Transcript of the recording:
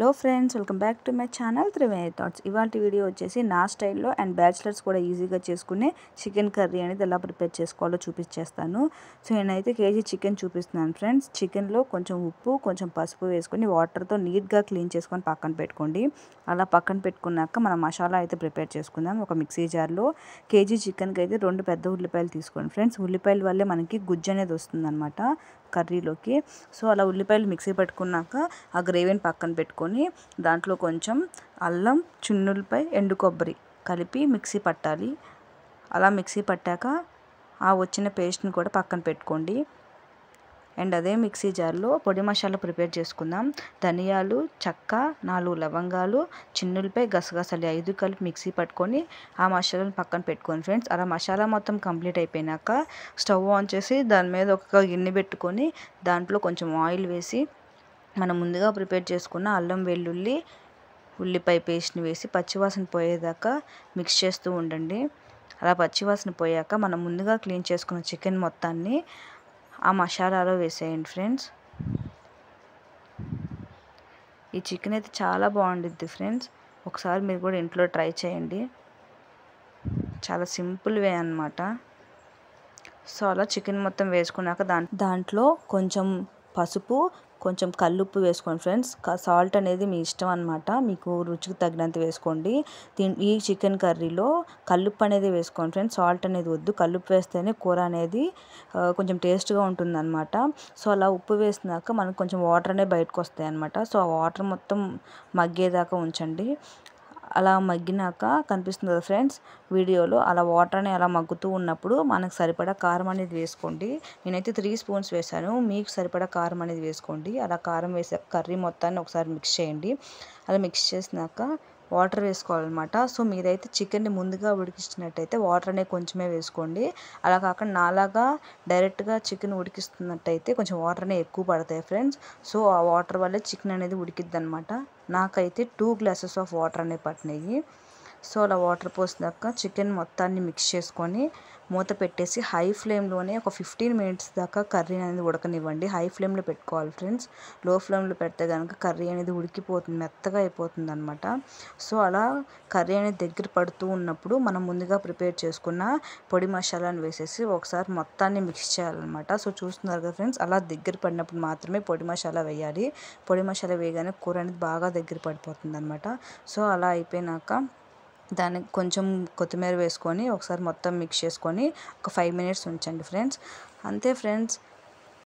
hello friends welcome back to my channel Triveni thoughts ఇవాంటి video వచ్చేసి నా స్టైల్లో అండ్ బ్యాచిలర్స్ కూడా ఈజీగా చేసుకునే చికెన్ కర్రీ అనేది ఎలా ప్రిపేర్ చేసుకోవాలో చూపించేస్తాను సో నేనైతే కేజీ చికెన్ చూపిస్తున్నాను ఫ్రెండ్స్ చికెన్లో కొంచెం ఉప్పు కొంచెం పసుపు వేసుకొని వాటర్తో నీట్గా క్లీన్ చేసుకొని పక్కన పెట్టుకోండి అలా పక్కన పెట్టుకున్నాక మనం మసాలా అయితే ప్రిపేర్ చేసుకుందాం ఒక మిక్సీ జార్లో కేజీ చికెన్కి అయితే రెండు పెద్ద ఉల్లిపాయలు తీసుకోండి ఫ్రెండ్స్ ఉల్లిపాయల వల్లే మనకి గుజ్జు అనేది వస్తుందన్నమాట కర్రీలోకి సో అలా ఉల్లిపాయలు మిక్సీ పెట్టుకున్నాక ఆ గ్రేవీని పక్కన పెట్టుకొని తీసుకొని దాంట్లో కొంచెం అల్లం చున్నులపై ఎండు కొబ్బరి కలిపి మిక్సీ పట్టాలి అలా మిక్సీ పట్టాక ఆ వచ్చిన పేస్ట్ని కూడా పక్కన పెట్టుకోండి అండ్ అదే మిక్సీ జార్లో పొడి మసాలా ప్రిపేర్ చేసుకుందాం ధనియాలు చక్క నాలుగు లవంగాలు చిన్నులపై గసగసలు ఐదు కలిపి మిక్సీ పట్టుకొని ఆ మసాలాను పక్కన పెట్టుకోండి ఫ్రెండ్స్ అలా మసాలా మొత్తం కంప్లీట్ అయిపోయినాక స్టవ్ ఆన్ చేసి దాని మీద ఒక గిన్నె పెట్టుకొని దాంట్లో కొంచెం ఆయిల్ వేసి మనం ముందుగా ప్రిపేర్ చేసుకున్న అల్లం వెల్లుల్లి ఉల్లిపాయ పేస్ట్ని వేసి పచ్చివాసన పోయేదాకా మిక్స్ చేస్తూ ఉండండి అలా పచ్చివాసన పోయాక మనం ముందుగా క్లీన్ చేసుకున్న చికెన్ మొత్తాన్ని ఆ మసాలాలో వేసేయండి ఫ్రెండ్స్ ఈ చికెన్ అయితే చాలా బాగుండిద్ది ఫ్రెండ్స్ ఒకసారి మీరు కూడా ఇంట్లో ట్రై చేయండి చాలా సింపుల్ వే అనమాట సో అలా చికెన్ మొత్తం వేసుకున్నాక దాంట్లో కొంచెం పసుపు కొంచెం కల్లుప్పు వేసుకోండి ఫ్రెండ్స్ సాల్ట్ అనేది మీ ఇష్టం అనమాట మీకు రుచికి తగినంత వేసుకోండి ఈ చికెన్ కర్రీలో కల్లుప్పు అనేది వేసుకోండి ఫ్రెండ్స్ సాల్ట్ అనేది వద్దు కల్లుప్పు వేస్తేనే కూర అనేది కొంచెం టేస్ట్గా ఉంటుందన్నమాట సో అలా ఉప్పు వేసినాక మనకు కొంచెం వాటర్ అనేది బయటకు వస్తాయి అనమాట సో ఆ వాటర్ మొత్తం మగ్గేదాకా ఉంచండి అలా మగ్గినాక కనిపిస్తుంది కదా ఫ్రెండ్స్ వీడియోలో అలా వాటర్ని అలా మగ్గుతూ ఉన్నప్పుడు మనకు సరిపడా కారం అనేది వేసుకోండి నేనైతే త్రీ స్పూన్స్ వేశాను మీకు సరిపడా కారం అనేది వేసుకోండి అలా కారం వేసాక కర్రీ మొత్తాన్ని ఒకసారి మిక్స్ చేయండి అలా మిక్స్ చేసినాక వాటర్ వేసుకోవాలన్నమాట సో మీరైతే చికెన్ని ముందుగా ఉడికిస్తున్నట్టయితే వాటర్ అనేది కొంచెమే వేసుకోండి అలా కాకుండా నాలాగా డైరెక్ట్గా చికెన్ ఉడికిస్తున్నట్టయితే కొంచెం వాటర్ అనేవి ఎక్కువ పడతాయి ఫ్రెండ్స్ సో ఆ వాటర్ వల్లే చికెన్ అనేది ఉడికిద్ది అనమాట नाकते टू ग्लास वाटर अने पड़नाई సో అలా వాటర్ పోసినాక చికెన్ మొత్తాన్ని మిక్స్ చేసుకొని మూత పెట్టేసి హై ఫ్లేమ్లోనే ఒక ఫిఫ్టీన్ మినిట్స్ దాకా కర్రీ అనేది ఉడకనివ్వండి హై ఫ్లేమ్లో పెట్టుకోవాలి ఫ్రెండ్స్ లో ఫ్లేమ్లో పెడితే కనుక కర్రీ అనేది ఉడికిపోతుంది మెత్తగా అయిపోతుంది అనమాట సో అలా కర్రీ అనేది దగ్గర పడుతూ ఉన్నప్పుడు మనం ముందుగా ప్రిపేర్ చేసుకున్న పొడి మసాలాను వేసేసి ఒకసారి మొత్తాన్ని మిక్స్ చేయాలన్నమాట సో చూస్తున్నారు కదా ఫ్రెండ్స్ అలా దగ్గర పడినప్పుడు మాత్రమే పొడి మసాలా వేయాలి పొడి మసాలా వేయగానే కూర అనేది బాగా దగ్గర పడిపోతుంది అనమాట సో అలా అయిపోయినాక దానికి కొంచెం కొత్తిమీర వేసుకొని ఒకసారి మొత్తం మిక్స్ చేసుకొని ఒక ఫైవ్ మినిట్స్ ఉంచండి ఫ్రెండ్స్ అంతే ఫ్రెండ్స్